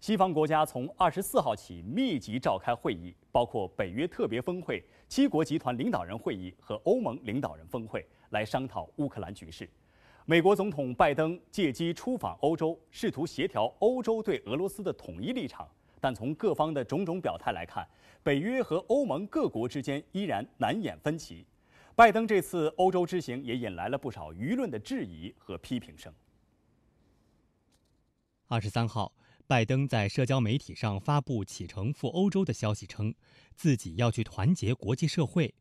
西方国家从二十四号起密集召开会议，包括北约特别峰会、七国集团领导人会议和欧盟领导人峰会，来商讨乌克兰局势。美国总统拜登借机出访欧洲，试图协调欧洲对俄罗斯的统一立场。但从各方的种种表态来看，北约和欧盟各国之间依然难掩分歧。拜登这次欧洲之行也引来了不少舆论的质疑和批评声。二十三号。拜登在社交媒体上发布启程赴欧洲的消息，称自己要去团结国际社会。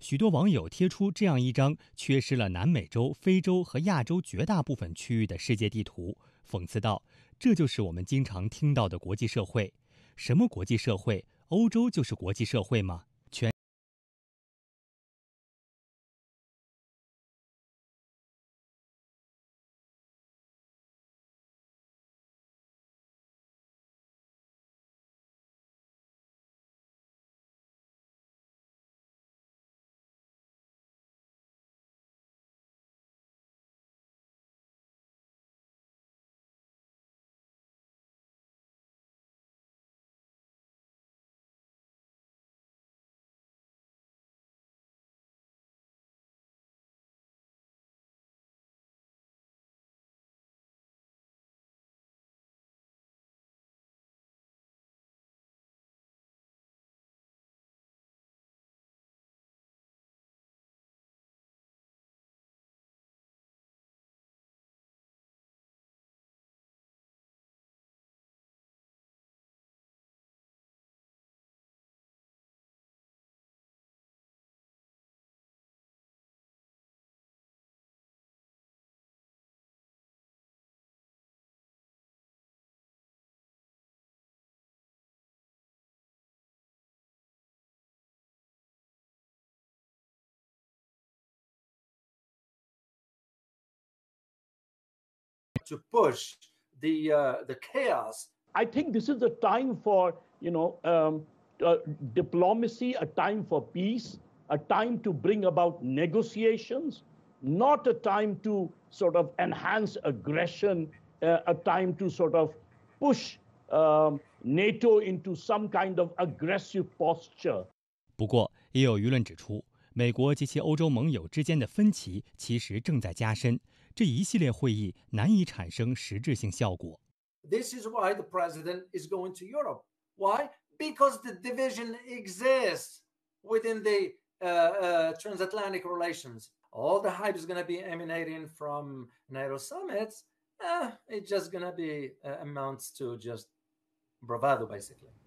许多网友贴出这样一张缺失了南美洲、非洲和亚洲绝大部分区域的世界地图，讽刺道：“这就是我们经常听到的国际社会？什么国际社会？欧洲就是国际社会吗？” to push the uh, the chaos. I think this is a time for you know um, uh, diplomacy, a time for peace, a time to bring about negotiations, not a time to sort of enhance aggression, uh, a time to sort of push um, NATO into some kind of aggressive posture. 不过，也有舆论指出，美国及其欧洲盟友之间的分歧其实正在加深，这一系列会议难以产生实质性效果。This is why the president is going to Europe. Why? Because the division exists within the uh, uh, transatlantic relations. All the hype is going to be emanating from NATO summits. Uh, it's just going to be uh, amounts to just bravado, basically.